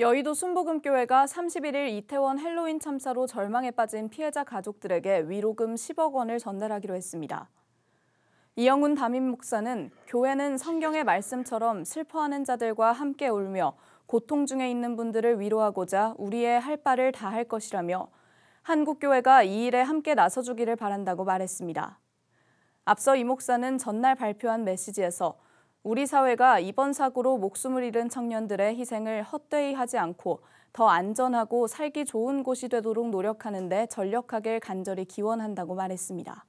여의도 순복음교회가 31일 이태원 헬로윈 참사로 절망에 빠진 피해자 가족들에게 위로금 10억 원을 전달하기로 했습니다. 이영훈 담임 목사는 교회는 성경의 말씀처럼 슬퍼하는 자들과 함께 울며 고통 중에 있는 분들을 위로하고자 우리의 할 바를 다할 것이라며 한국교회가 이 일에 함께 나서주기를 바란다고 말했습니다. 앞서 이 목사는 전날 발표한 메시지에서 우리 사회가 이번 사고로 목숨을 잃은 청년들의 희생을 헛되이 하지 않고 더 안전하고 살기 좋은 곳이 되도록 노력하는 데 전력하길 간절히 기원한다고 말했습니다.